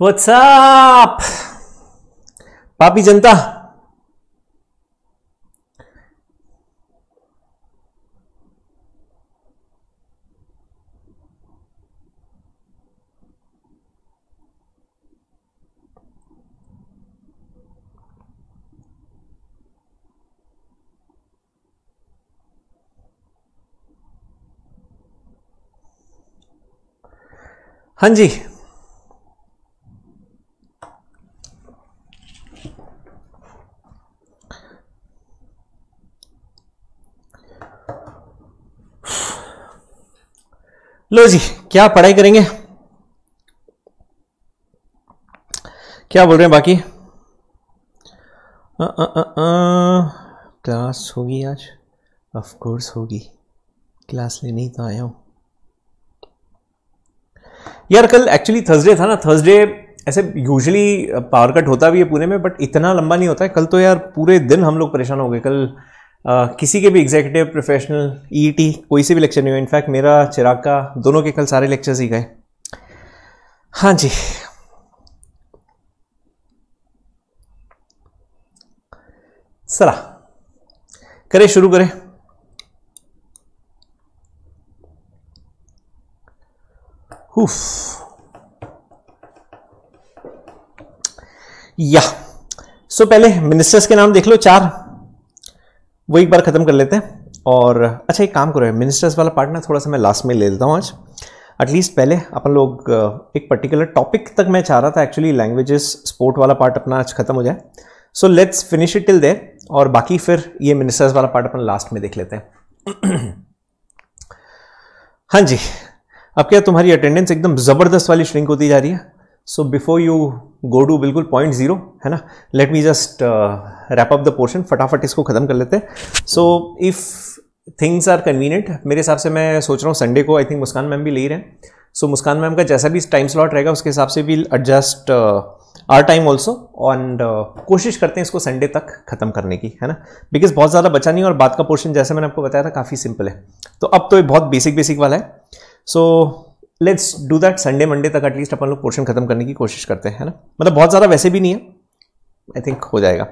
WhatsApp पापी जनता हाँ जी लो जी क्या पढ़ाई करेंगे क्या बोल रहे हैं बाकी क्लास होगी आज ऑफ कोर्स होगी क्लास लेने ही तो आया हूँ यार कल एक्चुअली थर्सडे था ना थर्सडे ऐसे यूजुअली पावर कट होता भी है पुणे में बट इतना लंबा नहीं होता है कल तो यार पूरे दिन हम लोग परेशान हो गए कल Uh, किसी के भी एग्जीक्यूटिव प्रोफेशनल ईटी कोई से भी लेक्चर नहीं हुआ इनफैक्ट मेरा चिराग का दोनों के कल सारे लेक्चर्स ही गए हाँ जी सरा करें शुरू करें या सो so, पहले मिनिस्टर्स के नाम देख लो चार वो एक बार ख़त्म कर लेते हैं और अच्छा एक काम करो है मिनिस्टर्स वाला पार्ट ना थोड़ा सा मैं लास्ट में ले लेता हूँ आज एटलीस्ट पहले अपन लोग uh, एक पर्टिकुलर टॉपिक तक मैं चाह रहा था एक्चुअली लैंग्वेजेस स्पोर्ट वाला पार्ट अपना आज ख़त्म हो जाए so let's finish it till there और बाकी फिर ये मिनिस्टर्स वाला पार्ट अपन लास्ट में देख लेते हैं हाँ जी अब क्या तुम्हारी अटेंडेंस एकदम ज़बरदस्त वाली श्रिंक होती जा रही है so before you go to बिल्कुल पॉइंट जीरो है ना let me just wrap up the portion फटाफट इसको ख़त्म कर लेते हैं so if things are convenient मेरे हिसाब से मैं सोच रहा हूँ संडे को आई थिंक मुस्कान मैम भी ले ही रहे हैं सो so, मुस्कान मैम का जैसा भी टाइम स्लॉट रहेगा उसके हिसाब से भी adjust our time also and कोशिश करते हैं इसको संडे तक ख़त्म करने की है ना बिकॉज बहुत ज़्यादा बचा नहीं और बात का पोर्शन जैसे मैंने आपको बताया था काफ़ी सिंपल है तो अब तो ये बहुत बेसिक बेसिक वाला है so so, let's do that Sunday Monday तक एटलीस्ट अपन लोग पोर्शन खत्म करने की कोशिश करते हैं ना मतलब बहुत ज़्यादा वैसे भी नहीं है आई थिंक हो जाएगा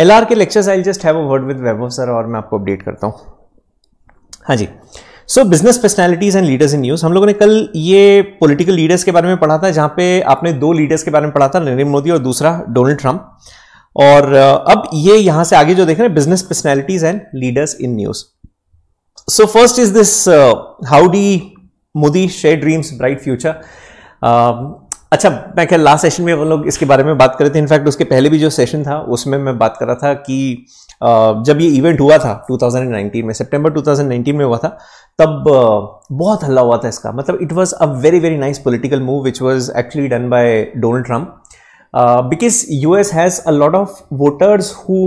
एल के lectures I just have a word with Vaibhav sir और मैं आपको अपडेट करता हूँ हाँ जी so business personalities and leaders in news हम लोगों ने कल ये पोलिटिकल लीडर्स के बारे में पढ़ा था जहाँ पे आपने दो लीडर्स के बारे में पढ़ा था नरेंद्र मोदी और दूसरा डोनाल्ड ट्रंप और अब ये यहाँ से आगे जो देख रहे हैं business personalities and leaders in news so first is this howdy Modi share dreams bright future अच्छा मैं क्या लास्ट सेशन में हम लोग इसके बारे में बात कर रहे थे इनफैक्ट उसके पहले भी जो सेशन था उसमें मैं बात कर रहा था कि जब ये इवेंट हुआ था 2019 में सितंबर 2019 में हुआ था तब बहुत हल्ला हुआ था इसका मतलब it was a very very nice political move which was actually done by Donald Trump because you has a lot of voters who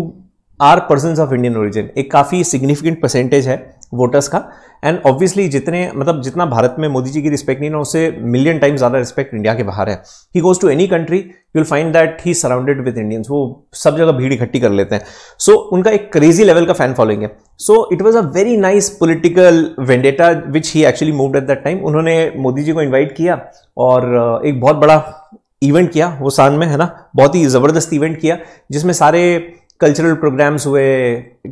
are person of Indian origin एक काफ़ी सिग्निफिकेंट परसेंटेज है वोटर्स का and obviously जितने मतलब जितना भारत में मोदी जी की respect नहीं ना उससे मिलियन टाइम ज़्यादा रिस्पेक्ट इंडिया के बाहर है he goes to any country you will find that he surrounded with Indians वो सब जगह भीड़ इकट्ठी कर लेते हैं सो so, उनका एक क्रेजी लेवल का फैन फॉलोइंग है so it was a very nice political vendetta which he actually move at that time उन्होंने मोदी जी को इन्वाइट किया और uh, एक बहुत बड़ा इवेंट किया वो सान में है ना बहुत ही ज़बरदस्त इवेंट किया जिसमें सारे कल्चरल प्रोग्राम्स हुए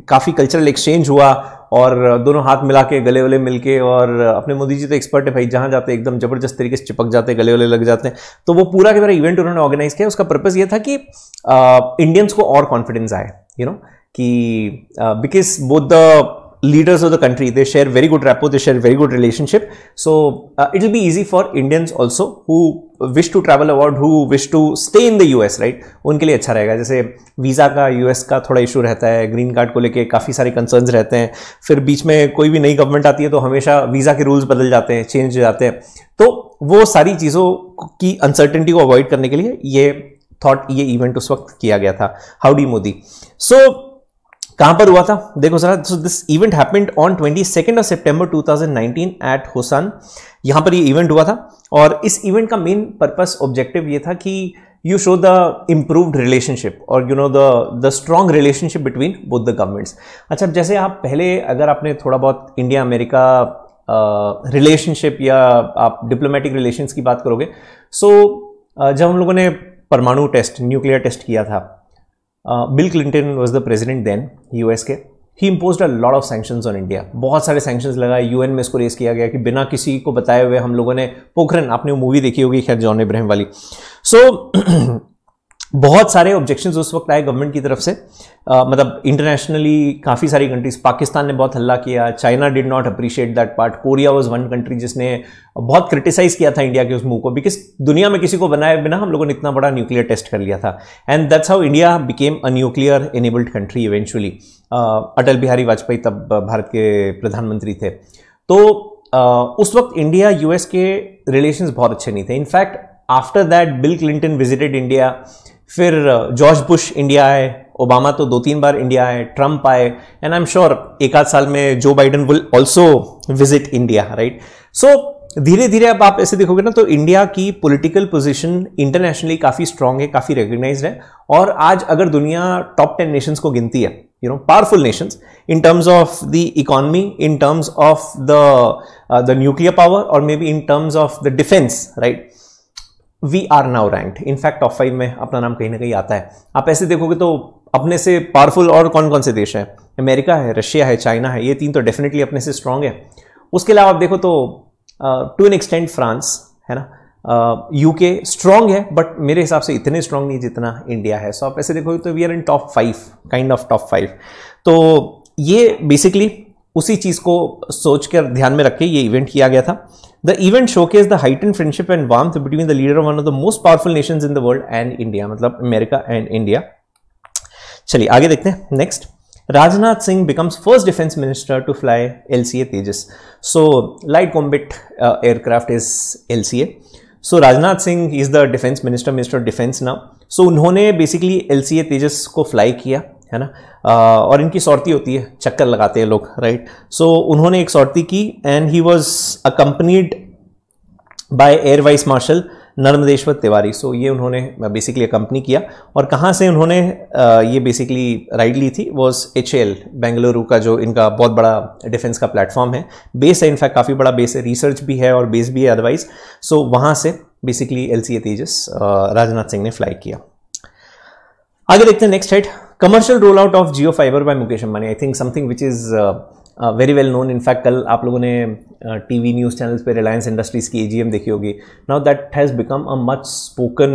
काफ़ी कल्चरल एक्सचेंज हुआ और दोनों हाथ मिला के गले वले मिल के और अपने मोदी जी तो एक्सपर्ट है भाई जहाँ जाते एकदम ज़बरदस्त तरीके से चिपक जाते गले वले लग जाते हैं तो वो पूरा के पूरा इवेंट उन्होंने ऑर्गेनाइज किया उसका पर्पज़ ये था कि इंडियंस को और कॉन्फिडेंस आए यू नो कि because both the leaders of the country. They share very good rapport, they share very good relationship. So uh, it will be easy for Indians also who wish to travel abroad, who wish to stay in the US, right? unke liye acha rahega jaise visa ka us ka thoda issue rehta hai green card ko leke kafi sare concerns rehte hain fir beech mein koi bhi nayi government aati hai to hamesha visa ke rules badal jate hain change ho jate hain to wo sari cheezon ki uncertainty ko avoid karne ke liye ye thought ye event us waqt kiya gaya tha howdy modi so so, कहां पर हुआ था देखो sir this event happened on second of September 2019 at Houston यहां पर ये event हुआ था और इस इवेंट का मेन पर्पस ऑब्जेक्टिव ये था कि you show the improved relationship और you know the the strong रिलेशनशिप बिटवीन both द गवर्नमेंट्स अच्छा जैसे आप पहले अगर आपने थोड़ा बहुत इंडिया अमेरिका रिलेशनशिप uh, या आप डिप्लोमेटिक रिलेशंस की बात करोगे सो so, uh, जब हम लोगों ने परमाणु टेस्ट न्यूक्लियर टेस्ट किया था Bill Clinton was the president then US के he impose a lot of sanction on India बहुत सारे सेंक्शन लगाए एन में इसको रेस किया गया कि बिना किसी को बताए हुए हम लोगों ने पोखरन आपने वो मूवी देखी होगी खैर जॉन इब्राहिम वाली सो so, बहुत सारे ऑब्जेक्शन उस वक्त आए गवर्नमेंट की तरफ से आ, मतलब इंटरनेशनली काफ़ी सारी कंट्रीज पाकिस्तान ने बहुत हल्ला किया China did not appreciate that part Korea was one country जिसने बहुत क्रिटिसाइज किया था इंडिया के उस मूव को बिकॉज दुनिया में किसी को बनाए बिना हम लोगों ने इतना बड़ा न्यूक्लियर टेस्ट कर लिया था and that's how India became a nuclear enabled country eventually Atal Bihari Vajpayee तब भारत के प्रधानमंत्री थे तो आ, उस वक्त इंडिया यूएस के रिलेशंस बहुत अच्छे नहीं थे in fact after that Bill Clinton visited India फिर जॉर्ज बुश इंडिया आए ओबामा तो दो तीन बार इंडिया आए ट्रंप आए एंड आई एम श्योर एक आध साल में जो Biden will also visit India right so धीरे धीरे अब आप ऐसे देखोगे ना तो इंडिया की पॉलिटिकल पोजीशन इंटरनेशनली काफ़ी स्ट्रांग है काफ़ी रिकग्नाइज है और आज अगर दुनिया टॉप टेन नेशंस को गिनती है you know powerful nations in terms of the economy in terms of the the nuclear power और may be in terms of the defence right we are now ranked in fact top five में अपना नाम कहीं ना कहीं आता है आप ऐसे देखोगे तो अपने से पावरफुल और कौन कौन से देश हैं अमेरिका है रशिया है चाइना है ये तीन तो डेफिनेटली अपने से स्ट्रांग है उसके अलावा आप देखो तो टू एन एक्सटेंट फ्रांस है ना यूके स्ट्रांग है बट मेरे हिसाब से इतने स्ट्रांग नहीं जितना इंडिया है सो so, आप ऐसे देखोगे तो we are in top five kind of top five तो ये बेसिकली उसी चीज़ को सोचकर ध्यान में रखे ये इवेंट किया गया था the event showcased the height and friendship and warm between the leader of one of the most powerful nation in the world and India मतलब अमेरिका एंड इंडिया चलिए आगे देखते हैं next Rajnath Singh becomes first defence minister to fly L C A Tejas so light combat aircraft is L C A so Rajnath Singh is the defence minister minister of defence now सो उन्होंने basically L C A तेजस को fly किया है ना और इनकी सौरती होती है चक्कर लगाते हैं लोग राइट सो so, उन्होंने एक सौरती की and he was accompanied by air vice marshal Narmdeshwar Tiwari so so, ये उन्होंने बेसिकली कंपनी किया और कहाँ से उन्होंने ये बेसिकली राइड ली थी वॉज एच एल बेंगलुरु का जो इनका बहुत बड़ा डिफेंस का प्लेटफॉर्म है बेस है इनफैक्ट काफ़ी बड़ा बेस है रिसर्च भी है और बेस भी है अदरवाइज सो so, वहाँ से basically L C A Tejas Rajnath Singh ने फ्लाई किया आगे देखते हैं next head commercial roll out of Jio fibre by Mukesh Ambani I think something which is very well known in fact कल आप लोगों ने टी वी न्यूज़ चैनल्स पर रिलायंस इंडस्ट्रीज़ की ए जी एम देखी होगी now that has become a much spoken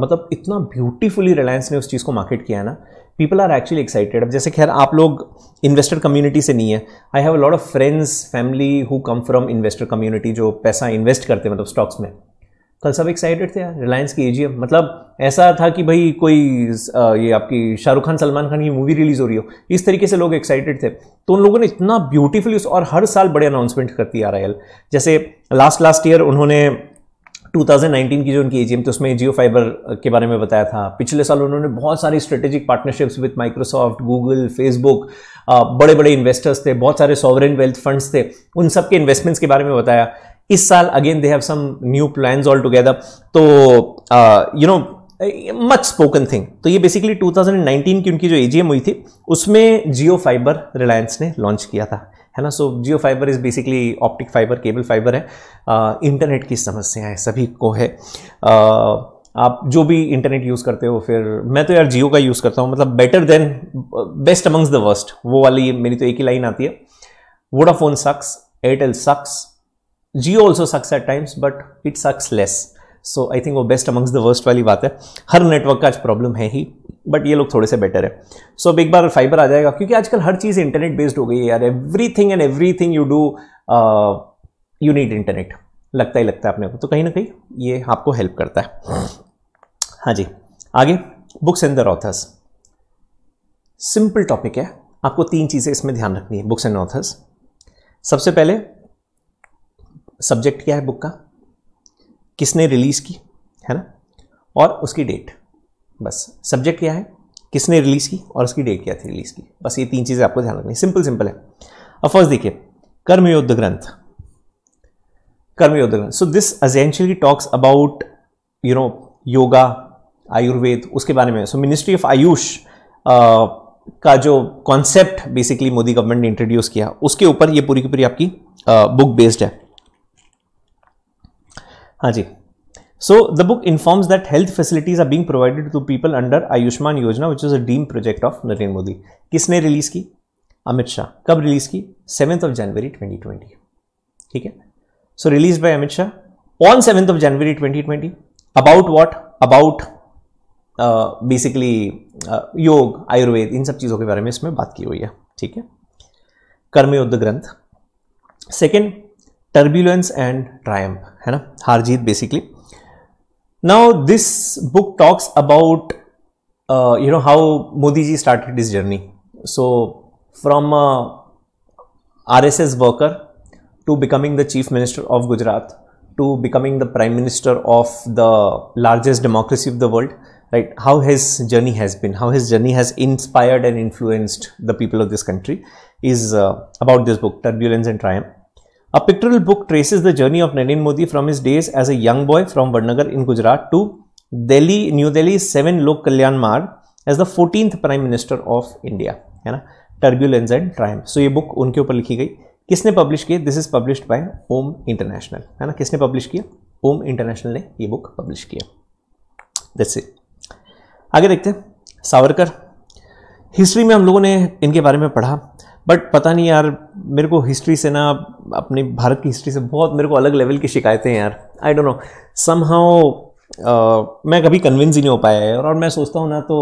मतलब इतना ब्यूटीफुली रिलायंस ने उस चीज़ को मार्केट किया है ना पीपल आर एक्चुअली एक्साइटेड अब जैसे खैर आप लोग इन्वेस्टर कम्युनिटी से नहीं है I have a lot of friends family who come from investor community जो पैसा इन्वेस्ट करते हैं मतलब स्टॉक्स में कल सब एक्साइटेड थे यार रिलायंस की एजीएम मतलब ऐसा था कि भाई कोई ये आपकी शाहरुख खान सलमान खान की मूवी रिलीज हो रही हो इस तरीके से लोग एक्साइटेड थे तो उन लोगों ने इतना ब्यूटीफुली और हर साल बड़े अनाउंसमेंट करती आ रहा जैसे लास्ट लास्ट ईयर उन्होंने 2019 की जो उनकी एजीएम थी उसमें जियो फाइबर के बारे में बताया था पिछले साल उन्होंने बहुत सारी strategic partnerships with Microsoft Google Facebook बड़े बड़े इन्वेस्टर्स थे बहुत सारे सॉवरेन वेल्थ फंड्स थे उन सब के इन्वेस्टमेंट्स के बारे में बताया इस साल again they have some new plan all together तो you know much spoken thing तो ये बेसिकली 2019 की उनकी जो एजीएम हुई थी उसमें जियो फाइबर रिलायंस ने लॉन्च किया था है ना so Jio fibre is basically optic fibre cable fibre है इंटरनेट uh, की समस्याएं सभी को है uh, आप जो भी इंटरनेट यूज़ करते हो फिर मैं तो यार जियो का यूज़ करता हूँ मतलब better than best amongst the worst वो वाली मेरी तो एक ही लाइन आती है Vodafone sucks Airtel sucks Jio also sucks at times but it sucks less so I think वो बेस्ट अमंग्स द वर्स्ट वाली बात है हर नेटवर्क का आज प्रॉब्लम है ही बट ये लोग थोड़े से बेटर है सो so, अब एक बार फाइबर आ जाएगा क्योंकि आजकल हर चीज़ इंटरनेट बेस्ड हो गई है यार everything and everything you do you need internet लगता ही लगता है अपने को तो कहीं ना कहीं ये आपको हेल्प करता है हाँ जी आगे books and the authors simple topic है आपको तीन चीज़ें इसमें ध्यान रखनी है बुक्स एंड ऑथर्स सबसे पहले सब्जेक्ट क्या है बुक का किसने रिलीज़ की है ना और उसकी डेट बस सब्जेक्ट क्या है किसने रिलीज़ की और उसकी डेट क्या थी रिलीज़ की बस ये तीन चीज़ें आपको ध्यान रखनी सिंपल सिंपल है अब फर्स्ट देखिए कर्मयोद्ध Granth Karmayoddha Granth so this essentially talks about you know yoga Ayurveda उसके बारे में सो मिनिस्ट्री ऑफ आयुष का जो कॉन्सेप्ट बेसिकली मोदी गवर्नमेंट ने इंट्रोड्यूस किया उसके ऊपर ये पूरी की पूरी आपकी बुक बेस्ड है हाँ जी so the book informs that health facilities are being provided to people under Ayushman Yojana which is a dream project of Narendra Modi किसने रिलीज की अमित शाह कब रिलीज की seventh of January twenty twenty ठीक है so release by Amit Shah on seventh of January twenty twenty about what about basically yoga Ayurveda इन सब चीज़ों के बारे में इसमें बात की हुई है ठीक है Karmayuddha Granth second turbulence and triumph hai na harjeet basically now this book talks about uh, you know how modi ji started his journey so from a rss worker to becoming the chief minister of gujarat to becoming the prime minister of the largest democracy of the world right how his journey has been how his journey has inspired and influenced the people of this country is uh, about this book turbulence and triumph A pictorial book traces the journey of Narendra Modi from his days as a young boy from Vadnagar in Gujarat to Delhi, New Delhi, Seven Lok Kalyan Marg as the 14th Prime Minister of India. है ना turbulence and Triumph सो ये book उनके ऊपर लिखी गई किसने publish की this is published by Om international है ना किसने पब्लिश किया ओम इंटरनेशनल ने ये बुक पब्लिश किया दैट्स इट आगे देखते हैं सावरकर हिस्ट्री में हम लोगों ने इनके बारे में पढ़ा बट पता नहीं यार मेरे को हिस्ट्री से ना अपने भारत की हिस्ट्री से बहुत मेरे को अलग लेवल की शिकायतें हैं यार आई डोंट नो सम मैं कभी कन्विंस ही नहीं हो पाया है और मैं सोचता हूँ ना तो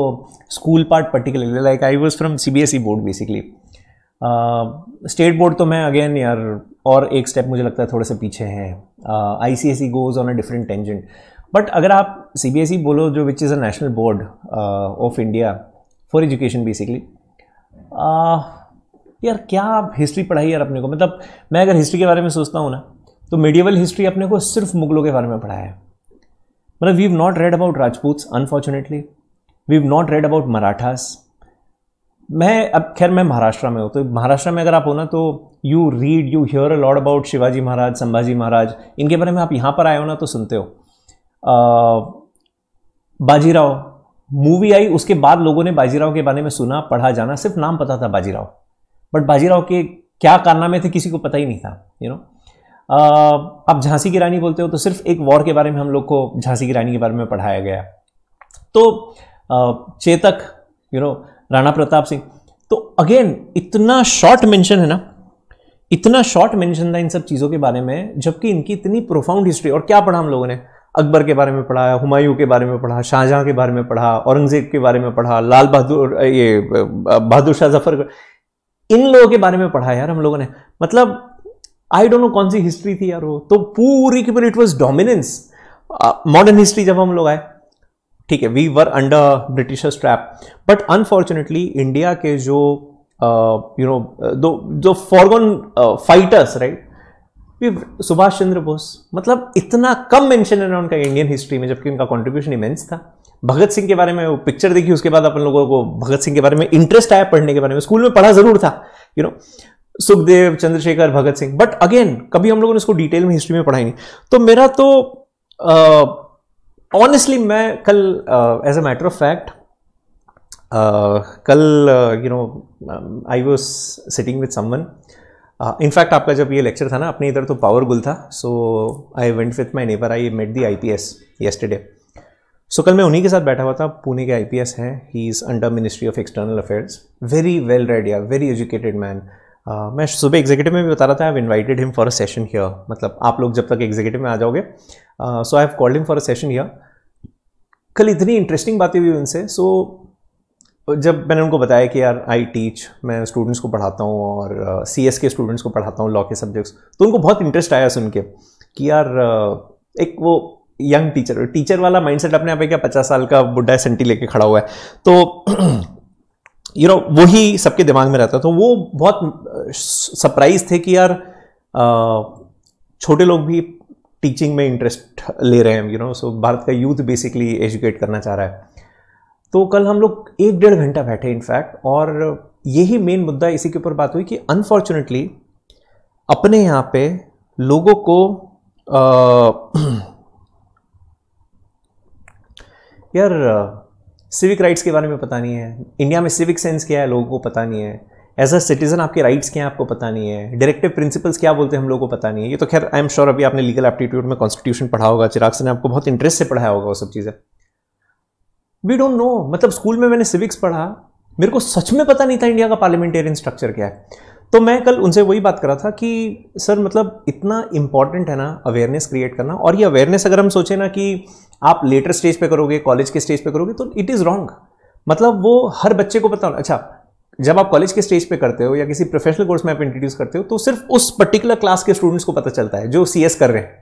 school part particularly like I was from C B S E board basically state board तो मैं अगेन यार और एक स्टेप मुझे लगता है थोड़े से पीछे हैं I C S E goes on a different tangent but अगर आप सी बी एस ई बोलो जो which is a national board of India for education basically यार क्या आप हिस्ट्री पढ़ाई यार अपने को मतलब मैं अगर हिस्ट्री के बारे में सोचता हूँ ना तो मेडिवल हिस्ट्री अपने को सिर्फ मुगलों के बारे में पढ़ाया है मतलब we have not read about Rajput unfortunately we have not read about Marathas मैं अब खैर मैं महाराष्ट्र में हूँ तो महाराष्ट्र में अगर आप हो ना तो you read you hear a lot about Shivaji Maharaj Sambhaji Maharaj इनके बारे में आप यहाँ पर आए हो ना तो सुनते हो बाजीराव मूवी आई उसके बाद लोगों ने बाजीराव के बारे में सुना पढ़ा जाना सिर्फ नाम पता था बाजीराव बट बाजीराव के क्या कारनामे थे किसी को पता ही नहीं था यू नो uh, आप झांसी की रानी बोलते हो तो सिर्फ एक वॉर के बारे में हम लोग को झांसी की रानी के बारे में पढ़ाया गया तो uh, Chetak you know Rana Pratap Singh तो अगेन इतना शॉर्ट मेंशन है ना इतना शॉर्ट मेंशन था इन सब चीज़ों के बारे में जबकि इनकी इतनी प्रोफाउंड हिस्ट्री और क्या पढ़ा हम लोगों ने अकबर के बारे में पढ़ा हुमायूं के बारे में पढ़ा शाहजहां के बारे में पढ़ा औरंगजेब के बारे में पढ़ा लाल बहादुर ये बहादुर शाह जफर इन लोगों के बारे में पढ़ा यार हम लोगों ने मतलब आई डोंट नो कौन सी हिस्ट्री थी यार वो तो पूरी की पूरी it was dominance modern history जब हम लोग आए ठीक है we were under British trap but unfortunately India के जो यू नो दो जो forgone fighters right Subhash Chandra Bose मतलब इतना कम मेंशन है ना उनका इंडियन हिस्ट्री में जबकि उनका कॉन्ट्रीब्यूशन इमेंस था भगत सिंह के बारे में वो पिक्चर देखी उसके बाद अपन लोगों को भगत सिंह के बारे में इंटरेस्ट आया पढ़ने के बारे में स्कूल में पढ़ा जरूर था you know Sukhdev Chandrashekhar Bhagat Singh but again कभी हम लोगों ने इसको डिटेल में हिस्ट्री में पढ़ाई नहीं तो मेरा तो ऑनेस्टली uh, मैं कल as a matter of fact कल you know I was sitting with someone in fact आपका जब ये लेक्चर था ना अपने इधर तो पावर गुल था so I went with my neighbour I met the I P S yesterday so कल मैं उन्हीं के साथ बैठा हुआ था पुणे के आईपीएस हैं he is under ministry of external affairs very well read या वेरी एजुकेटेड मैन मैं सुबह एग्जीक्यूटिव में भी बता रहा था I invited him for a session here मतलब आप लोग जब तक एग्जीक्यूटिव में आ जाओगे so I have called him for a session here कल इतनी इंटरेस्टिंग बातें हुई उनसे सो so, जब मैंने उनको बताया कि यार आई टीच मैं स्टूडेंट्स को पढ़ाता हूँ और सी uh, के स्टूडेंट्स को पढ़ाता हूँ लॉ के सब्जेक्ट्स तो उनको बहुत इंटरेस्ट आया सुन के कि यार uh, एक वो यंग टीचर टीचर वाला माइंडसेट अपने आप में क्या पचास साल का बुढ़ा सेंटी लेके खड़ा हुआ है तो यू नो वही सबके दिमाग में रहता है तो वो बहुत सरप्राइज uh, थे कि यार uh, छोटे लोग भी टीचिंग में इंटरेस्ट ले रहे हैं यू नो सो भारत का यूथ बेसिकली एजुकेट करना चाह रहा है तो कल हम लोग एक डेढ़ घंटा बैठे इनफैक्ट और यही मेन मुद्दा इसी के ऊपर बात हुई कि अनफॉर्चुनेटली अपने यहाँ पे लोगों को uh, यार सिविक uh, राइट्स के बारे में पता नहीं है इंडिया में सिविक सेंस क्या है लोगों को पता नहीं है एज अ सिटीजन आपके राइट्स क्या हैं आपको पता नहीं है डायरेक्टिव प्रिंसिपल्स क्या बोलते हैं हम लोगों को पता नहीं है ये तो खैर आई एम श्योर अभी आपने लीगल एप्टीट्यूड में कॉन्स्टिट्यूशन पढ़ा होगा चिराग से ने आपको बहुत इंटरेस्ट से पढ़ाया होगा वो सब चीज़ें वी डोंट नो मतलब स्कूल में मैंने सिविक्स पढ़ा मेरे को सच में पता नहीं था इंडिया का पार्लियामेंटेरियन स्ट्रक्चर क्या है तो मैं कल उनसे वही बात कर रहा था कि सर मतलब इतना इंपॉर्टेंट है ना अवेयरनेस क्रिएट करना और ये अवेयरनेस अगर हम सोचें ना कि आप लेटर स्टेज पे करोगे कॉलेज के स्टेज पे करोगे तो इट इज़ रॉन्ग मतलब वो हर बच्चे को पता होना अच्छा जब आप कॉलेज के स्टेज पे करते हो या किसी प्रोफेशनल कोर्स में आप इंट्रोड्यूस करते हो तो सिर्फ उस पर्टिकुलर क्लास के स्टूडेंट्स को पता चलता है जो सी कर रहे हैं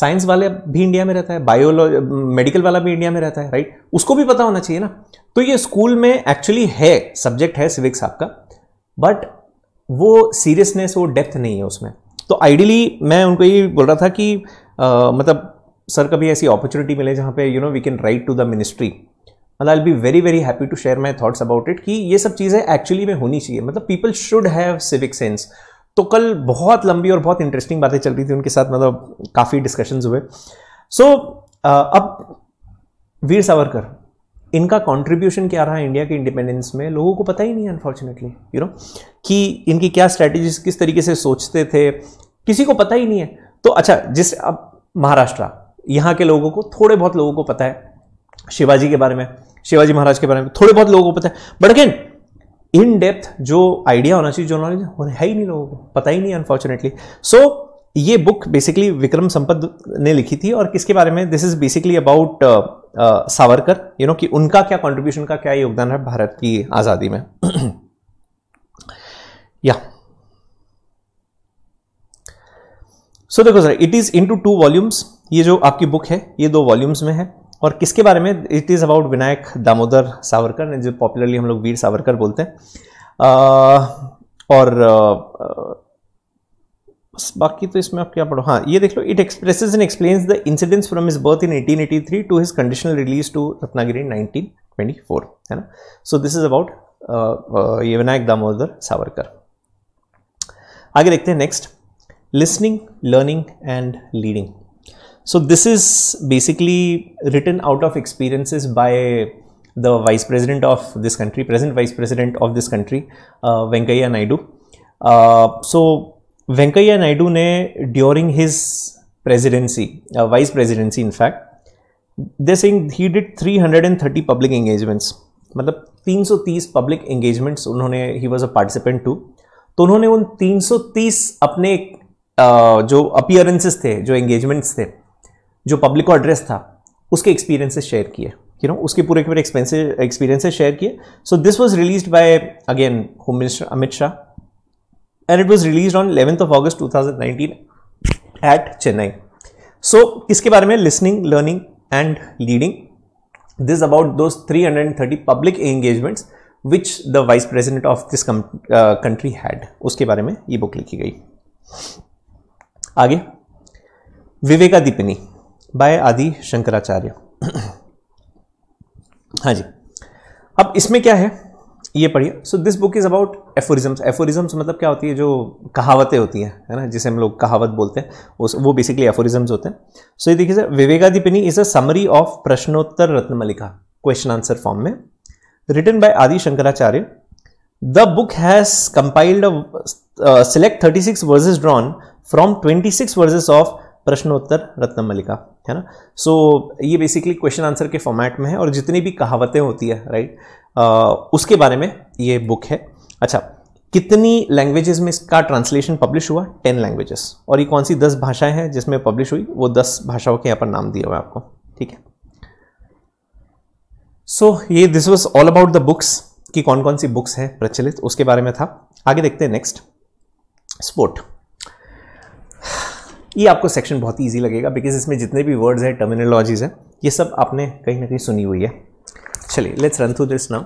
साइंस वाले भी इंडिया में रहता है बायोलॉजी मेडिकल वाला भी इंडिया में रहता है राइट उसको भी पता होना चाहिए ना तो ये स्कूल में एक्चुअली है सब्जेक्ट है सिविक्स आपका बट वो सीरियसनेस वो डेप्थ नहीं है उसमें तो आइडियली मैं उनको ये बोल रहा था कि आ, मतलब सर कभी ऐसी अपॉर्चुनिटी मिले जहाँ पे you know we can write to the ministry मतलब I be very very happy to share my thoughts about it कि ये सब चीज़ें एक्चुअली में होनी चाहिए मतलब people should have civic sense तो कल बहुत लंबी और बहुत इंटरेस्टिंग बातें चल रही थी उनके साथ मतलब काफ़ी डिस्कशंस हुए सो so, अब वीर सावरकर इनका कंट्रीब्यूशन क्या रहा इंडिया के इंडिपेंडेंस में लोगों को पता ही नहीं है अनफॉर्चुनेटली यू नो कि इनकी क्या स्ट्रैटेजीज किस तरीके से सोचते थे किसी को पता ही नहीं है तो अच्छा जिस अब महाराष्ट्र यहाँ के लोगों को थोड़े बहुत लोगों को पता है शिवाजी के बारे में शिवाजी महाराज के बारे में थोड़े बहुत लोगों को पता है बट अगेन इन डेप्थ जो आइडिया होना चाहिए जो नॉलेज है ही नहीं लोगों को पता ही नहीं अनफॉर्चुनेटली सो so, ये बुक बेसिकली विक्रम संपद ने लिखी थी और किसके बारे में this is basically about Savarkar you know कि उनका क्या कंट्रीब्यूशन का क्या योगदान है भारत की आज़ादी में या सो देखो sir it is into two volumes ये जो आपकी बुक है ये दो वॉल्यूम्स में है और किसके बारे में it is about Vinayak Damodar Savarkar जो पॉपुलरली हम लोग वीर सावरकर बोलते हैं uh, और uh, बस बाकी तो इसमें आप क्या पढ़ो हाँ ये देख लो it express and explains the incidents from his birth in 1883 to his conditional release to Ratnagiri 1924 है ना सो दिस इज अबाउट ये विनायक दामोदर सावरकर आगे देखते हैं next listening learning and leading so this is basically written out of experiences by the vice president of this country present vice president of this country Venkaiah Naidu so Venkaiah Naidu ने during his presidency vice vice in fact in he they're three hundred and 330 public engagements मतलब 330 public engagements उन्होंने he was a participant to तो उन्होंने उन 330 अपने uh, जो appearances थे जो एंगेजमेंट्स थे जो पब्लिक को एड्रेस था उसके एक्सपीरियंसेस शेयर किए यू नो उसके पूरे के पूरे एक्सपेंसिव एक्सपीरियंसेस शेयर किए so this was release by again home minister Amit Shah and it was release on eleventh of August two thousand at Chennai so इसके बारे में listening learning and leading this about दो three hundred and thirty public engagements which the vice president of this country had उसके बारे में ये book लिखी गई आगे विवेका दीपिनी बाय आदि शंकराचार्य हाँ जी अब इसमें क्या है ये पढ़िए so this book is about aphorisms aphorisms मतलब क्या होती है जो कहावतें होती हैं है ना जिसे हम लोग कहावत बोलते हैं उस वो बेसिकली एफोरिज्म्स होते हैं सो ये देखिए sir Vivekadeepini is a summary of Prashnottara Ratnamalika question answer form में written by Adi Shankaracharya the book has compiled select thirty six verses drawn from twenty six verses of Prashnottara Ratnamalika है ना सो so, ये बेसिकली क्वेश्चन आंसर के फॉर्मेट में है और जितनी भी कहावतें होती है राइट उसके बारे में ये बुक है अच्छा कितनी लैंग्वेजेस में इसका ट्रांसलेशन पब्लिश हुआ टेन लैंग्वेजेस और ये कौन सी दस भाषाएं हैं जिसमें पब्लिश हुई वो दस भाषाओं के यहाँ पर नाम दिया हुआ है आपको ठीक है सो ये this was all about the books कि कौन कौन सी बुक्स हैं प्रचलित उसके बारे में था आगे देखते हैं नेक्स्ट स्पोर्ट ये आपको सेक्शन बहुत ईजी लगेगा बिकॉज इसमें जितने भी वर्ड्स हैं टर्मिनोलॉजीज हैं ये सब आपने कहीं ना कहीं सुनी हुई है चलिए let's run through this now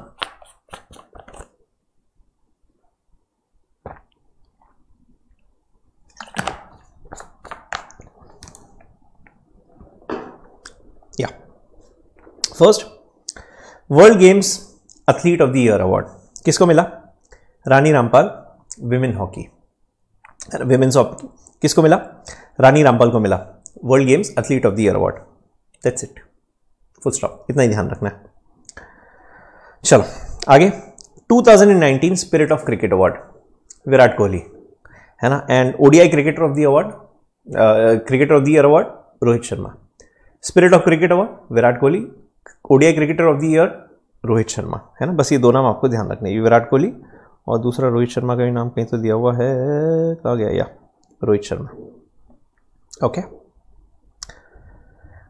या first world games athlete of the year award किसको मिला Rani Rampal women hockey women's hockey किसको मिला रानी रामपाल को मिला world games athlete of the year award that's it full stop इतना ही ध्यान रखना है चलो आगे 2019 spirit of cricket award Virat Kohli है ना and ODI cricketer of the award cricketer of the year award Rohit Sharma spirit of cricket award Virat Kohli ODI cricketer of the year Rohit Sharma है ना बस ये दो नाम आपको ध्यान रखने ये विराट कोहली और दूसरा रोहित शर्मा का भी नाम कहीं तो दिया हुआ है कहा गया या Rohit Sharma okay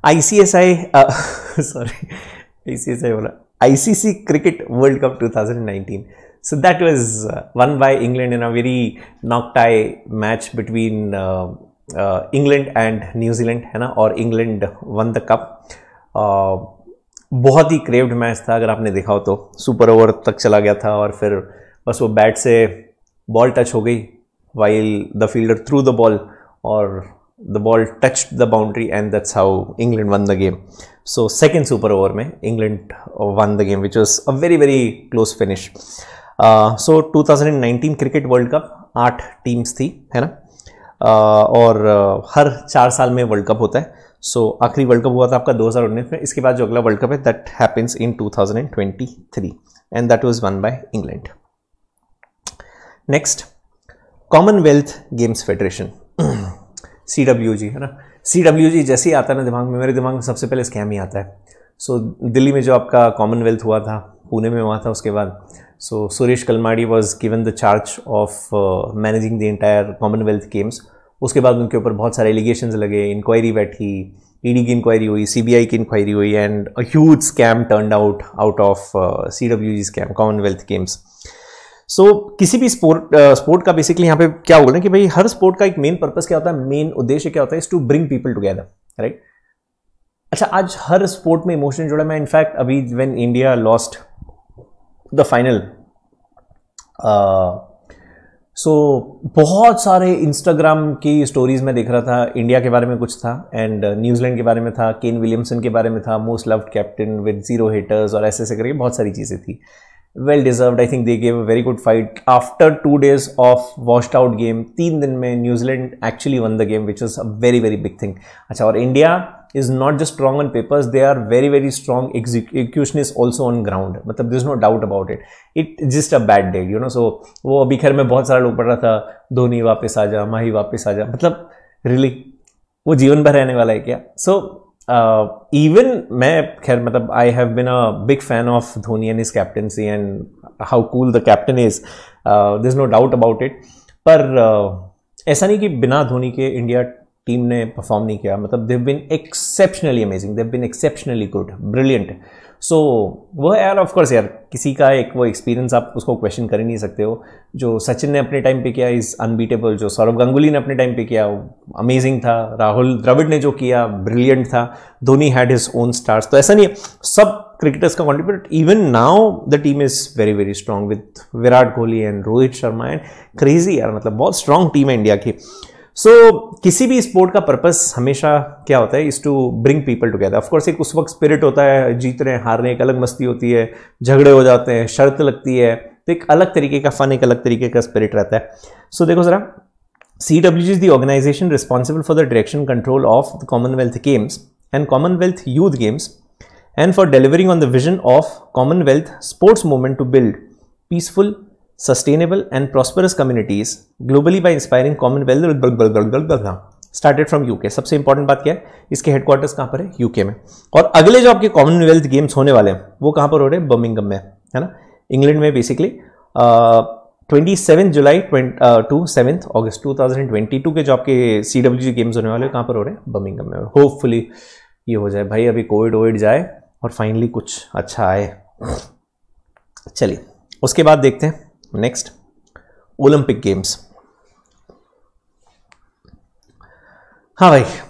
ICSI sorry ICSI बोला ICC cricket world cup 2019 so that was won by England in a very knock tie match between uh, uh, england है ना और इंग्लैंड वन द कप बहुत ही क्रेव्ड मैच था अगर आपने देखा हो तो सुपर ओवर तक चला गया था और फिर बस वो बैट से बॉल टच हो गई while the fielder threw the ball or the ball touched the boundary and that's how England won the game. So second super over mein England won the game which was a very very close finish. Uh, so 2019 cricket world cup आठ teams थी है ना uh, और uh, हर चार साल में world cup होता है सो so, आखिरी वर्ल्ड कप हुआ था आपका 2019 में इसके बाद जो अगला वर्ल्ड कप है that happens in 2023 and that was won by England next Commonwealth Games Federation C W G है ना सी डब्ल्यू जी जैसे ही आता है ना दिमाग में मेरे दिमाग में सबसे पहले स्कैम ही आता है सो so, दिल्ली में जो आपका कॉमनवेल्थ हुआ था पुणे में हुआ था उसके बाद so Suresh Kalmadi was given the charge of managing the entire Commonwealth Games उसके बाद उनके ऊपर बहुत सारे एलिगेशन लगे इंक्वायरी बैठी ईडी e की इंक्वायरी हुई सीबीआई की इंक्वायरी हुई and a huge scam turn out out of C W G scam Commonwealth Games so so, किसी भी स्पोर्ट स्पोर्ट uh, का बेसिकली यहाँ पे क्या बोल रहे हैं कि भाई हर स्पोर्ट का एक मेन पर्पस क्या होता है मेन उद्देश्य क्या होता है is to bring people together right अच्छा आज हर स्पोर्ट में इमोशन जुड़ा मैं इनफैक्ट अभी when India lost the final so बहुत सारे इंस्टाग्राम की स्टोरीज में देख रहा था इंडिया के बारे में कुछ था एंड न्यूजीलैंड के बारे में था केन विलियमसन के बारे में था most loved captain with zero haters और ऐसे ऐसे करके बहुत सारी चीज़ें थी well deserve I think they gave a very good fight after two days of washed out game तीन दिन में New Zealand actually won the game which is a very very big thing अच्छा और India is not just strong on papers they are very very strong execution is also on ground मतलब this no doubt about it it just a bad day you know so वो अभी खैर में बहुत सारा लोग पढ़ रहा था धोनी वापस आ जा माही वापस आ जा मतलब रियली really, वो जीवन भर रहने वाला है क्या सो so, इवन uh, मैं खैर मतलब I have been a big fan of Dhoni and is captaincy and how cool the captain is is no doubt about it पर uh, ऐसा नहीं कि बिना धोनी के इंडिया टीम ने परफॉर्म नहीं किया मतलब they've been exceptionally amazing they've been exceptionally good brilliant so so, वो है यार ऑफ कोर्स यार किसी का एक वो एक्सपीरियंस आप उसको क्वेश्चन कर ही नहीं सकते हो जो सचिन ने अपने टाइम पे किया इज़ अनबीटेबल जो सौरभ गांगुली ने अपने टाइम पे किया अमेजिंग था राहुल द्रविड ने जो किया ब्रिलियंट था Dhoni had his own stars तो ऐसा नहीं है सब क्रिकेटर्स का contribute even now the team is very very strong with Virat Kohli and Rohit Sharma and crazy यार मतलब बहुत स्ट्रांग टीम है इंडिया की सो so, किसी भी स्पोर्ट का पर्पस हमेशा क्या होता है is to bring people together of course एक उस वक्त स्पिरिट होता है जीत रहे हैं हार रहे हैं एक अलग मस्ती होती है झगड़े हो जाते हैं शर्त लगती है तो एक अलग तरीके का फन एक अलग तरीके का स्पिरिट रहता है सो so, देखो ज़रा C W is the organisation responsible for the direction control of the Commonwealth Games and Commonwealth Youth Games and for delivering on the vision of Commonwealth sports movement to build peaceful sustainable and prosperous communities globally by inspiring commonwealth started from UK सबसे important बात क्या है इसके headquarters कहां पर है UK में और अगले जो आपके कॉमनवेल्थ गेम्स होने वाले हैं वो कहां पर हो रहे हैं बर्मिंगम में है ना इंग्लैंड में basically twenty seven July to seventh August two thousand twenty two के जो आपके सी डब्ल्यू जी गेम्स होने वाले हैं कहाँ पर हो रहे हैं बर्मिंगम में होपफुली ये हो जाए भाई अभी कोविड वोविड जाए और फाइनली कुछ अच्छा आए चलिए उसके बाद देखते हैं Next, Olympic Games. Alright,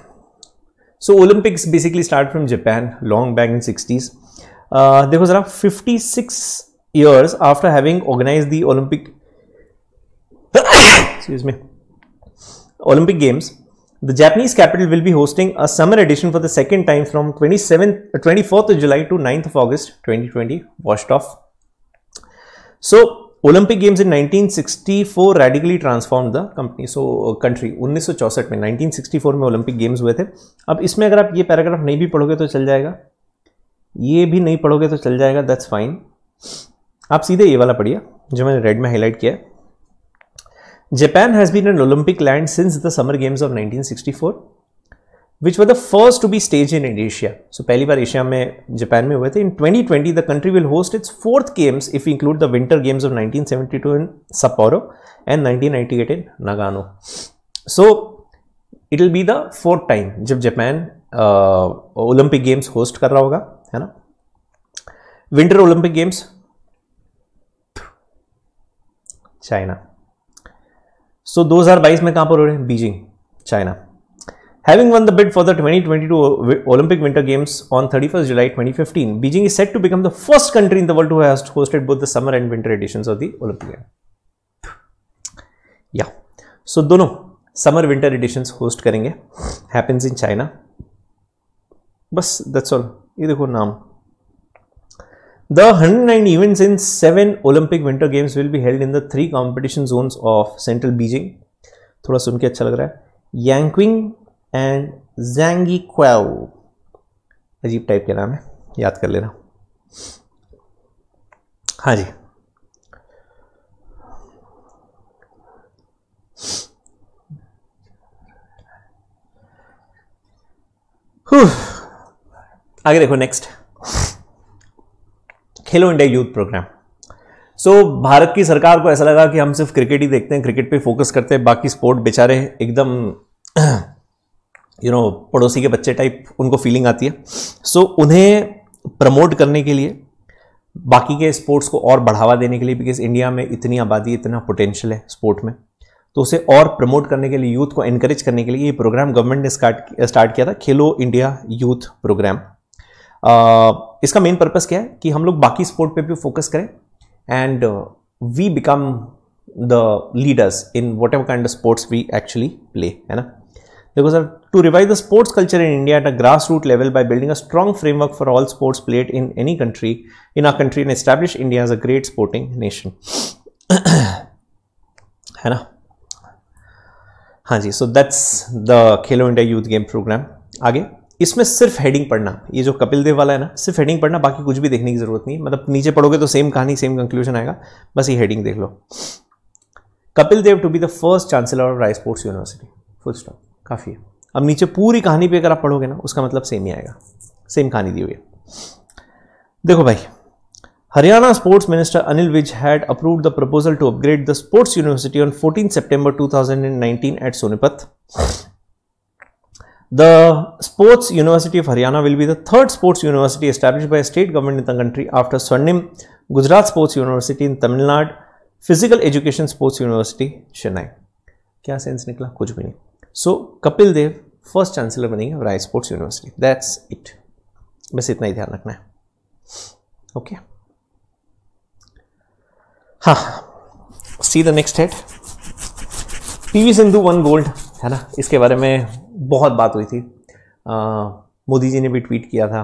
so Olympics basically started from Japan long back in 60s. Uh, there was around 56 years after having organized the Olympic excuse me Olympic Games. The Japanese capital will be hosting a summer edition for the second time from 27th, 24th of July to 9th of August 2020 washed off. So Olympic Games in 1964 radically transform the company so country 1964 में 1964 में Olympic games हुए थे अब इसमें अगर आप ये paragraph नहीं भी पढ़ोगे तो चल जाएगा ये भी नहीं पढ़ोगे तो चल जाएगा दैट्स फाइन आप सीधे ये वाला पढ़िए जो मैंने रेड में हाईलाइट किया है Japan has been an Olympic land since the summer games of 1964 which were the first to be stage in Asia so पहली बार एशिया में जापान में हुए थे in 2020 the country will host its fourth games if include the winter games of nineteen seventy two in Sapporo and eight in Nagano so it will be the fourth time जब Japan Olympic Games host कर रहा होगा है ना winter Olympic Games China so दो हजार बाईस में कहां पर हो रहे हैं Beijing China Having won the bid for the 2022 Olympic Winter Games on 31st July 2015, Beijing is set to become the first country in the world to have hosted both the summer and winter editions of the Olympic Games. Yeah, so दोनों summer winter editions host करेंगे happens in China बस that's all ये देखो नाम The 109 events in 7 Olympic Winter Games will be held in the three competition zones of central Beijing. थोड़ा सुन के अच्छा लग रहा है यांगक्विंग एंड जैंगी क्वेव अजीब टाइप के नाम है याद कर लेना हाँ जी आगे देखो next Khelo India youth programme so so, Bharat की सरकार को ऐसा लगा कि हम सिर्फ क्रिकेट ही देखते हैं क्रिकेट पे फोकस करते हैं बाकी स्पोर्ट बेचारे एकदम यू नो पड़ोसी के बच्चे टाइप उनको फीलिंग आती है सो so, उन्हें प्रमोट करने के लिए बाकी के स्पोर्ट्स को और बढ़ावा देने के लिए बिकॉज इंडिया में इतनी आबादी इतना पोटेंशियल है स्पोर्ट में तो उसे और प्रमोट करने के लिए यूथ को एनकरेज करने के लिए ये प्रोग्राम गवर्नमेंट ने स्टार्ट स्टार्ट किया था खेलो इंडिया यूथ प्रोग्राम इसका मेन पर्पस क्या है कि हम लोग बाकी स्पोर्ट पे भी फोकस करें and we become the leaders in whatever kind sports we actually play है ना देखो sir to revive the sports culture in India at a grass root level by building a strong framework for all sports played in any country in our country in establish India as a great sporting nation है ना हाँ जी so that's the Khelo India youth game programme आगे इसमें सिर्फ heading पढ़ना ये जो कपिल देव वाला है ना सिर्फ हेडिंग पढ़ना बाकी कुछ भी देखने की जरूरत नहीं मतलब नीचे पढ़ोगे तो सेम कहानी सेम कंक्लूजन आएगा बस ये हेडिंग देख लो Kapil Dev to be the first chancellor of Rai sports university full stop काफ़ी है अब नीचे पूरी कहानी पे अगर आप पढ़ोगे ना उसका मतलब सेम ही आएगा सेम कहानी दी हुई है देखो भाई Haryana sports minister Anil Vij had approved the proposal to upgrade the sports university on 14 September 2019 at Sonipat the sports university of Haryana will be the third sports university establish by state government in the country after Swarnim Gujarat sports university in Tamil Nadu physical education sports university Chennai क्या sense निकला कुछ भी नहीं so Kapil Dev first chancellor बनेंगे Rai sports university that's it बस इतना ही ध्यान रखना है ओके हाँ see the next head V Sindhu won gold है ना इसके बारे में बहुत बात हुई थी मोदी जी ने भी ट्वीट किया था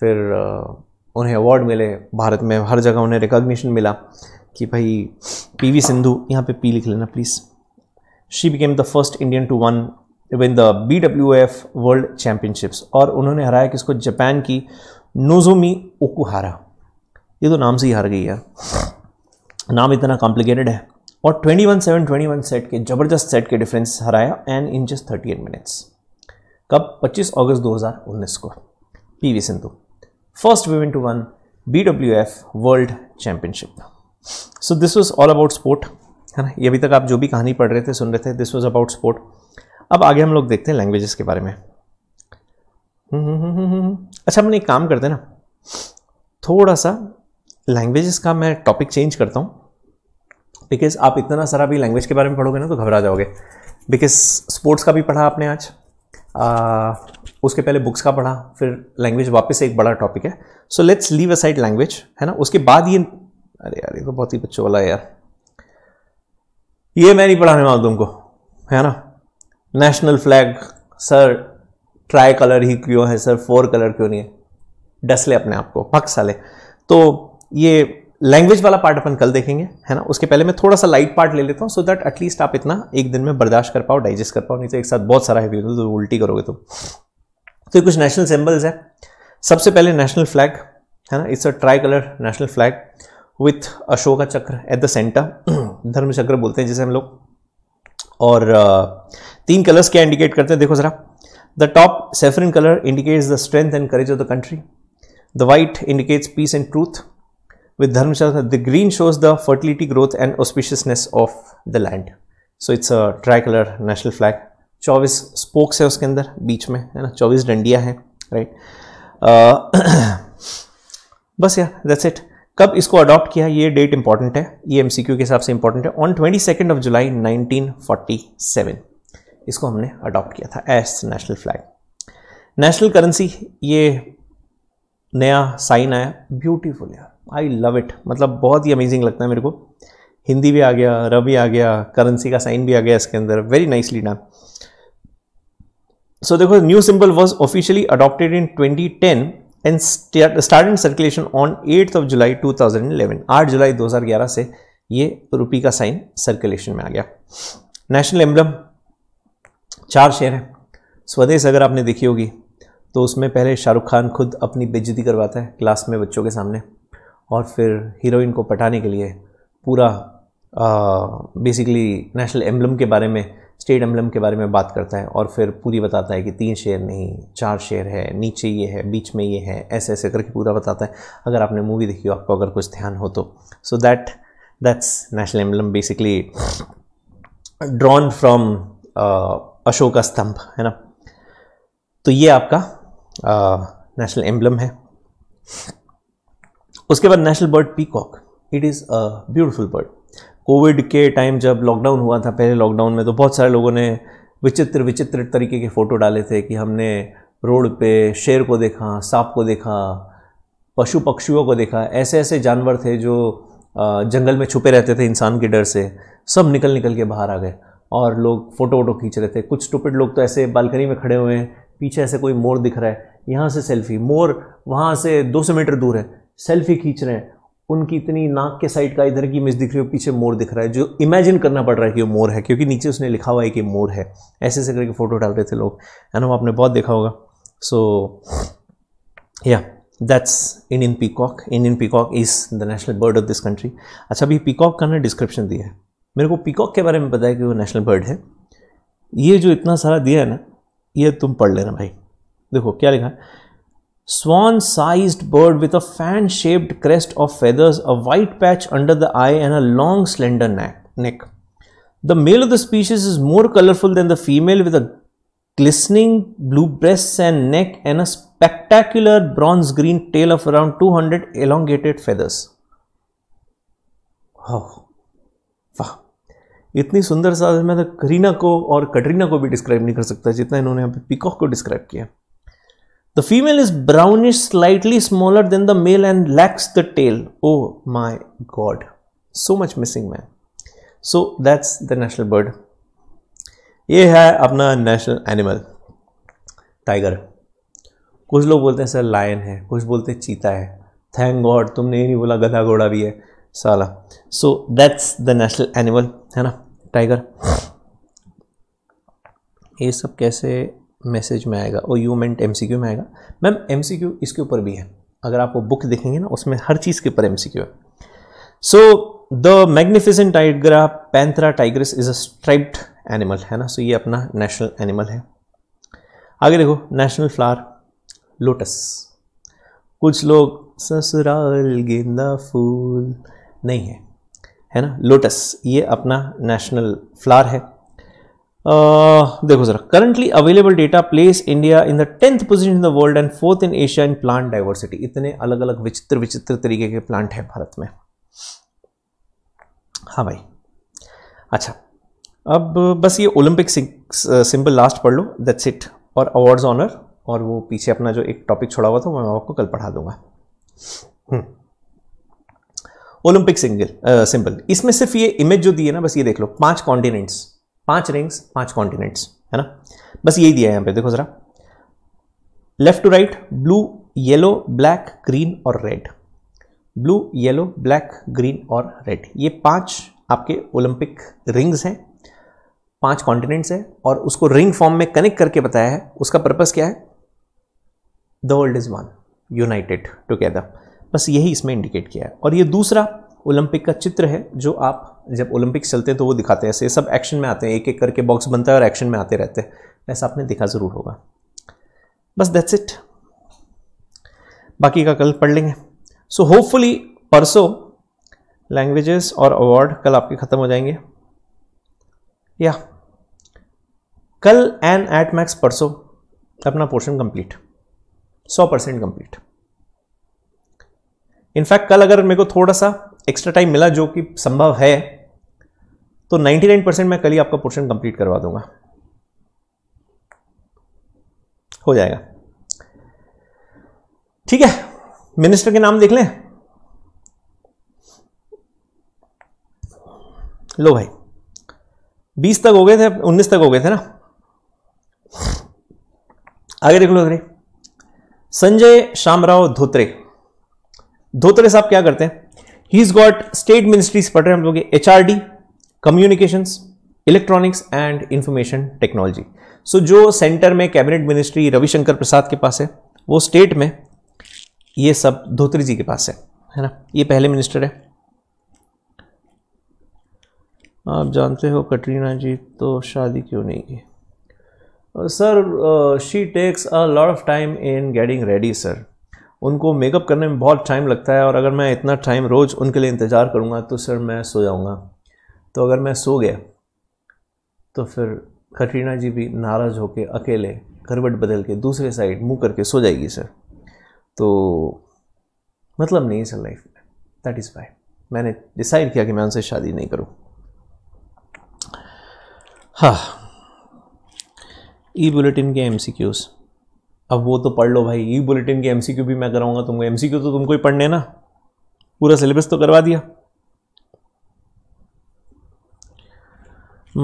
फिर आ, उन्हें अवार्ड मिले भारत में हर जगह उन्हें रिकॉग्निशन मिला कि भाई पी वी सिंधु यहाँ पे पी लिख लेना please she became the first Indian to won win the B W F world championships और उन्होंने हराया किसको जापान की नोजोमी ओकुहारा ये तो नाम से ही हार गई है नाम इतना कॉम्प्लिकेटेड है और 21 सेवन 21 सेट के ज़बरदस्त सेट के डिफरेंस हराया and in just thirty eight minutes कब 25 अगस्त 2019 को PV Sindhu first women to won B W F world championship so this was all about sport है ना ये अभी तक आप जो भी कहानी पढ़ रहे थे सुन रहे थे दिस वॉज अबाउट स्पोर्ट अब आगे हम लोग देखते हैं लैंग्वेजेस के बारे में हम्म, हम्म, हम्म, अच्छा हमने एक काम करते हैं ना थोड़ा सा लैंग्वेजेस का मैं टॉपिक चेंज करता हूँ बिकॉज आप इतना सारा भी लैंग्वेज के बारे में पढ़ोगे ना तो घबरा जाओगे बिकॉज स्पोर्ट्स का भी पढ़ा आपने आज आ, उसके पहले बुक्स का पढ़ा फिर लैंग्वेज वापस एक बड़ा टॉपिक है so let's leave aside language है ना उसके बाद ये अरे यार ये तो बहुत ही बच्चों वाला है यार ये मैं नहीं पढ़ाने वाला तुमको है ना national flag sir tricolour ही क्यों है सर फोर कलर क्यों नहीं है डस ले अपने आप को पक साले तो ये लैंग्वेज वाला पार्ट अपन कल देखेंगे है ना उसके पहले मैं थोड़ा सा लाइट पार्ट ले लेता हूँ सो दैट एटलीस्ट आप इतना एक दिन में बर्दाश्त कर पाओ डाइजेस्ट कर पाओ नहीं तो एक साथ बहुत सारा हैवी तो उल्टी करोगे तुम तो ये कुछ नेशनल सिंबल्स है सबसे पहले नेशनल फ्लैग है ना it's a tricolour national flag with Ashoka chakra at the centre धर्म चक्र बोलते हैं जिसे हम लोग और uh, तीन कलर्स क्या इंडिकेट करते हैं देखो ज़रा the top saffron colour indicates the strength and courage of the country the white indicates peace and truth with chakra the green shows the fertility growth and auspiciousness of the land so it's a tricolour national flag चौबीस spokes है उसके अंदर बीच में है ना चौबीस डंडिया है right right? uh, बस यार दैट्स इट कब इसको अडॉप्ट किया ये डेट इंपॉर्टेंट है ये एमसीक्यू के हिसाब से इंपॉर्टेंट है on twenty second of July 1947 इसको हमने अडॉप्ट किया था as national flag national currency ये नया साइन आया ब्यूटीफुल यार आई लव इट मतलब बहुत ही अमेजिंग लगता है मेरे को हिंदी भी आ गया र भी आ गया करेंसी का साइन भी आ गया इसके अंदर वेरी नाइसली डन सो देखो new symbol was officially adopted in 2010 and circulation on circulation of July two thousand 2011 8 जुलाई 2011 से ये रुपी का साइन सर्कुलेशन में आ गया नेशनल एम्बलम चार शेर है स्वदेश अगर आपने देखी होगी तो उसमें पहले शाहरुख खान खुद अपनी बेजती करवाता है क्लास में बच्चों के सामने और फिर हीरोइन को पटाने के लिए पूरा बेसिकली नेशनल एम्बलम के बारे में स्टेट एम्बलम के बारे में बात करता है और फिर पूरी बताता है कि तीन शेर नहीं चार शेर है नीचे ये है बीच में ये है ऐसे ऐसे करके पूरा बताता है अगर आपने मूवी देखी हो आपको अगर कुछ ध्यान हो तो so that that's national emblem basically drawn from Ashoka Stambh है ना तो ये आपका नेशनल uh, एम्बलम है उसके बाद national bird peacock it is a beautiful bird COVID के टाइम जब लॉकडाउन हुआ था पहले लॉकडाउन में तो बहुत सारे लोगों ने विचित्र विचित्र तरीके के फ़ोटो डाले थे कि हमने रोड पे शेर को देखा सांप को देखा पशु पक्षियों को देखा ऐसे ऐसे जानवर थे जो जंगल में छुपे रहते थे इंसान के डर से सब निकल निकल के बाहर आ गए और लोग फ़ोटो वोटो खींच रहे थे कुछ टुपिट लोग तो ऐसे बालकनी में खड़े हुए हैं पीछे ऐसे कोई मोर दिख रहा है यहाँ से सेल्फी मोर वहाँ से दो सौ मीटर दूर है सेल्फी खींच रहे हैं उनकी इतनी नाक के साइड का इधर की इमेज दिख रही है पीछे मोर दिख रहा है जो इमेजिन करना पड़ रहा है कि वो मोर है क्योंकि नीचे उसने लिखा हुआ है कि मोर है ऐसे ऐसे करके फ़ोटो डाल रहे थे लोग है ना आपने बहुत देखा होगा सो या that's Indian peacock Indian peacock is the national bird of this country अच्छा अभी पीकॉक का ना डिस्क्रिप्शन दिया है मेरे को पीकॉक के बारे में पता है कि वो नेशनल बर्ड है ये जो इतना सारा दिया है ना ये तुम पढ़ लेना भाई देखो क्या लिखा है Swan sized bird with a fan shaped crest of feathers, a white patch under the eye, and a long slender neck. The male of the species is more colorful than the female with a glistening blue breasts and neck and a spectacular bronze green tail of around 200 elongated feathers. Oh, wow. इतनी सुंदर साज मैं तो करीना को और कटरीना को भी describe नहीं कर सकता जितना इन्होंने यहाँ पे पिकॉक को डिस्क्राइब किया The female is brownish, slightly smaller than the male and lacks the tail. Oh my god. So much missing man. So that's the national bird. ये है अपना नेशनल एनिमल टाइगर कुछ लोग बोलते हैं सर लायन है कुछ बोलते हैं चीता है थैंक गॉड तुमने ये नहीं बोला गधा घोड़ा भी है साला so that's the national animal है ना टाइगर ये सब कैसे मैसेज में आएगा और यू मेंट एम में आएगा मैम एम इसके ऊपर भी है अगर आप वो बुक देखेंगे ना उसमें हर चीज़ के ऊपर एम सी है so the magnificent tiger panthera tigris is a striped animal है ना सो so, ये अपना नेशनल एनिमल है आगे देखो नेशनल फ्लावर लोटस कुछ लोग ससुराल गेंदा फूल नहीं है है ना लोटस ये अपना नेशनल फ्लावर है Uh, देखो जरा currently available data place India in the tenth position in the world and fourth in Asia in plant diversity इतने अलग अलग विचित्र विचित्र तरीके के प्लांट हैं भारत में हाँ भाई अच्छा अब बस ये ओलंपिक सिंपल लास्ट पढ़ लो दैट्स इट और अवार्ड्स ऑनर और वो पीछे अपना जो एक टॉपिक छोड़ा हुआ था मैं आपको कल पढ़ा दूंगा ओलंपिक सिंगल सिंपल इसमें सिर्फ ये इमेज जो दी है ना बस ये देख लो पांच कॉन्टिनेंट्स पांच रिंग्स पांच कॉन्टिनेंट्स है ना बस यही दिया है यहां पे देखो जरा left to right blue yellow black green और red blue yellow black green और रेड ये पांच आपके ओलंपिक रिंग्स हैं पांच कॉन्टिनेंट्स हैं और उसको रिंग फॉर्म में कनेक्ट करके बताया है उसका पर्पज क्या है the world is one united together बस यही इसमें इंडिकेट किया है और ये दूसरा ओलंपिक का चित्र है जो आप जब ओलंपिक चलते हैं तो वो दिखाते हैं ऐसे सब एक्शन में आते हैं एक एक करके बॉक्स बनता है और एक्शन में आते रहते हैं ऐसा आपने देखा ज़रूर होगा बस दैट्स इट बाकी का कल पढ़ लेंगे सो होपफुली परसों लैंग्वेजेस और अवार्ड कल आपके ख़त्म हो जाएंगे या कल एन एट मैक्स परसों अपना पोर्शन कंप्लीट सौ परसेंट कंप्लीट इनफैक्ट कल अगर मेरे को थोड़ा सा एक्स्ट्रा टाइम मिला जो कि संभव है तो 99 परसेंट मैं कल ही आपका पोर्शन कंप्लीट करवा दूंगा हो जाएगा ठीक है मिनिस्टर के नाम देख लें लो भाई 20 तक हो गए थे 19 तक हो गए थे ना आगे देख लो अगरे संजय श्यामराव धोत्रे धोत्रे साहब क्या करते हैं he is got state ministries पढ़ रहे हैं हम लोग H R D communication electronics and information technology so जो सेंटर में कैबिनेट मिनिस्ट्री रविशंकर प्रसाद के पास है वो स्टेट में ये सब धोत्री जी के पास है है ना ये पहले मिनिस्टर है आप जानते हो कटरीना जी तो शादी क्यों नहीं की sir she takes a lot of time in getting ready sir उनको मेकअप करने में बहुत टाइम लगता है और अगर मैं इतना टाइम रोज़ उनके लिए इंतज़ार करूँगा तो सर मैं सो जाऊँगा तो अगर मैं सो गया तो फिर कटरीना जी भी नाराज़ होकर अकेले करवट बदल के दूसरे साइड मुंह करके सो जाएगी सर तो मतलब नहीं सर लाइफ में दैट इज़ वाई मैंने डिसाइड किया कि मैं उनसे शादी नहीं करूँ हाँ ई बुलेटिन के एम सी क्यूज़ अब वो तो पढ़ लो भाई ई बुलेटिन के एमसीक्यू भी मैं कराऊंगा तुमको एमसीक्यू तो तुमको ही पढ़ने ना पूरा सिलेबस तो करवा दिया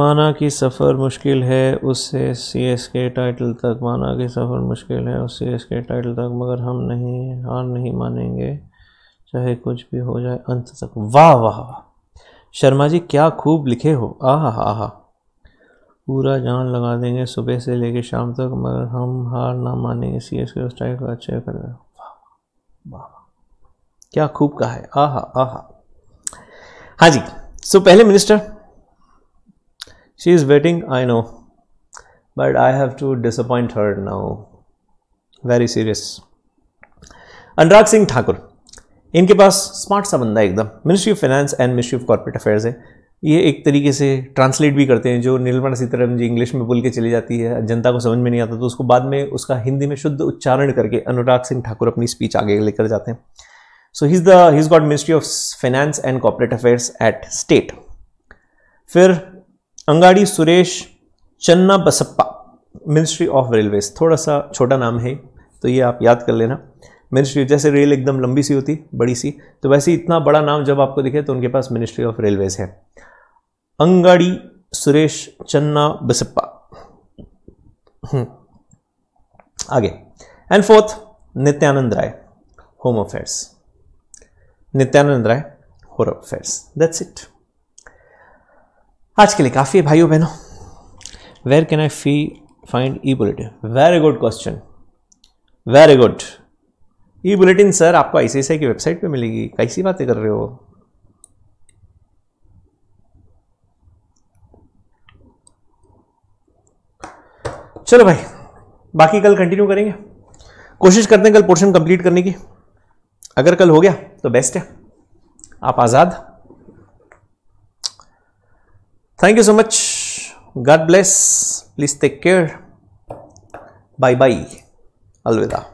माना कि सफ़र मुश्किल है उससे सी एस के टाइटल तक माना कि सफ़र मुश्किल है उस सी एस के टाइटल तक मगर हम नहीं हार नहीं मानेंगे चाहे कुछ भी हो जाए अंत तक वाह वाह शर्मा जी क्या खूब लिखे हो आह आह पूरा जान लगा देंगे सुबह से लेकर शाम तक मगर हम हार ना मानेंगे सी एस के स्ट्राइक का अच्छा कर रहे क्या खूब कहा है आहा आहा हाँ जी सो पहले minister she is waiting I know but I have to disappoint her now very serious Anurag Singh Thakur इनके पास स्मार्ट सा बंदा एकदम ministry of finance and ministry of corporate affairs है ये एक तरीके से ट्रांसलेट भी करते हैं जो निर्मला सीतारमन जी इंग्लिश में बोल के चली जाती है जनता को समझ में नहीं आता तो उसको बाद में उसका हिंदी में शुद्ध उच्चारण करके अनुराग सिंह ठाकुर अपनी स्पीच आगे लेकर जाते हैं so his the his got ministry of finance and corporate affairs at state फिर Angadi Suresh Channa Basappa ministry of railways थोड़ा सा छोटा नाम है तो ये आप याद कर लेना मिनिस्ट्री जैसे रेल एकदम लंबी सी होती बड़ी सी तो वैसे इतना बड़ा नाम जब आपको दिखे तो उनके पास मिनिस्ट्री ऑफ रेलवेज है अंगाड़ी सुरेश चन्ना बसप्पा आगे and fourth Nityanand Rai home affairs Nityanand Rai home affairs that's it आज के लिए काफ़ी है भाइयों बहनों वेर कैन आई फी find e bulletin very good question very good e bulletin sir आपको आई की वेबसाइट पे मिलेगी कैसी बातें कर रहे हो चलो भाई बाकी कल कंटिन्यू करेंगे कोशिश करते हैं कल पोर्शन कंप्लीट करने की अगर कल हो गया तो बेस्ट है आप आज़ाद thank you so much God bless please take care bye bye अलविदा